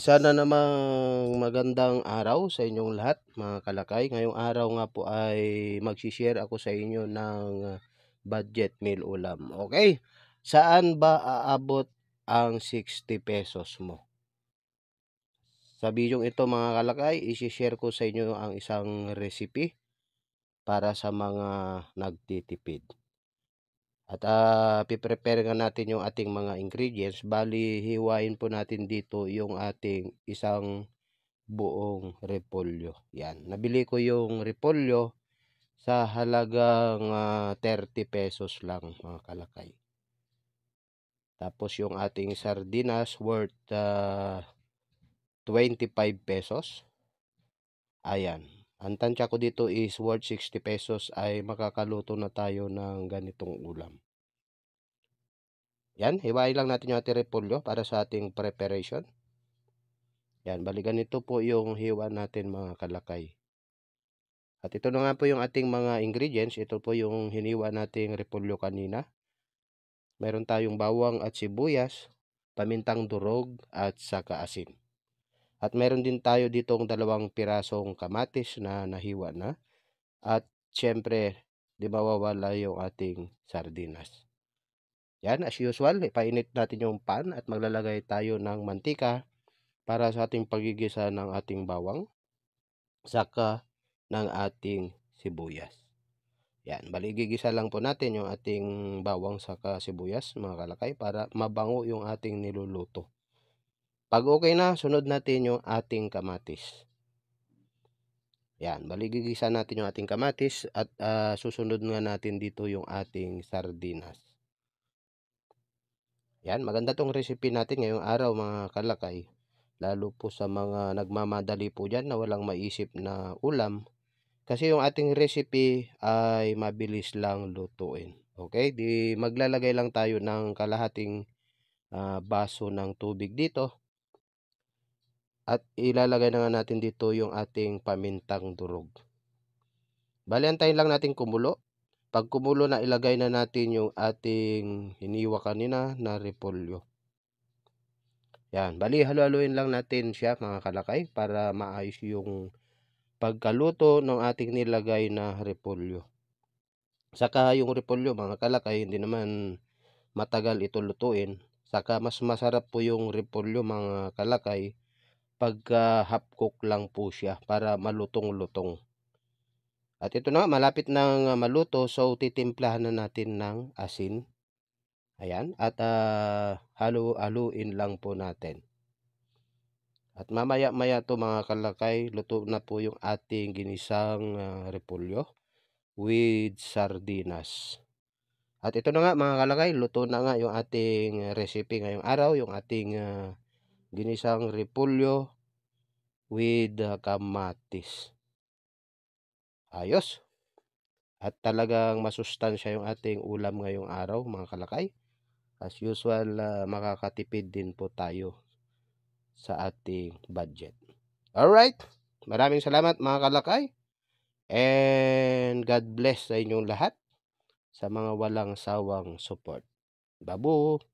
Isa na namang magandang araw sa inyong lahat mga kalakay. Ngayong araw nga po ay magsishare ako sa inyo ng ah, budget meal ulam. Okay? Saan ba aabot ang 60 pesos mo? Sa bidyong ito mga kalakay, isishare ko sa inyo ang isang recipe para sa mga nagtitipid. At uh, ah, prepare nga natin yung ating mga ingredients. Bali, hiwain po natin dito yung ating isang buong repolyo. Yan. Nabili ko yung repolyo sa halagang uh, ah, 30 pesos lang mga kalakay. Tapos yung ating sardinas worth uh, ah, 25 pesos. Ayan. Ang tansya ko dito is worth 60 pesos ay makakaluto na tayo ng ganitong ulam. Yan, hiwain lang natin yung ating repolyo para sa ating preparation. Yan, baligan ganito po yung hiwa natin mga kalakay. At ito na nga po yung ating mga ingredients. Ito po yung hiniwa nating repolyo kanina. Meron tayong bawang at sibuyas, pamintang durog at saka asin. At meron din tayo dito ang dalawang pirasong kamatis na nahiwa na. At syempre, di mawawala yung ating sardinas. Yan, as usual, ipainit natin yung pan at maglalagay tayo ng mantika para sa ating pagigisa ng ating bawang, saka ng ating sibuyas. Yan, bali gigisa lang po natin yung ating bawang saka sibuyas mga kalakay para mabango yung ating niluluto. Pag okay na, sunod natin yung ating kamatis. Yan, baligigisa natin yung ating kamatis at uh, susunod nga natin dito yung ating sardinas. Yan, maganda tong recipe natin ngayong araw mga kalakay. Lalo po sa mga nagmamadali po dyan na walang maisip na ulam. Kasi yung ating recipe ay mabilis lang lutuin. Okay, di maglalagay lang tayo ng kalahating uh, baso ng tubig dito at ilalagay na nga natin dito yung ating pamintang durog. Bali, antayin lang natin kumulo. Pag kumulo na ilagay na natin yung ating hiniwa kanina na repolyo. Yan, bali halo-haloin lang natin siya mga kalakay para maayos yung pagkaluto ng ating nilagay na repolyo. Saka yung repolyo mga kalakay hindi naman matagal ito lutuin. Saka mas masarap po yung repolyo mga kalakay pag uh, half cook lang po siya para malutong-lutong. At ito na, malapit nang ah, maluto so titimplahan na natin ng asin. Ayan, at uh, ah, halu-haluin lang po natin. At mamaya-maya to mga kalakay, luto na po yung ating ginisang uh, repolyo with sardinas. At ito na nga mga kalakay, luto na nga yung ating recipe ngayong araw, yung ating uh, ginisang repolyo with uh, kamatis. Ayos. At talagang masustansya yung ating ulam ngayong araw mga kalakay. As usual, uh, makakatipid din po tayo sa ating budget. Alright. Maraming salamat mga kalakay. And God bless sa inyong lahat sa mga walang sawang support. Babu!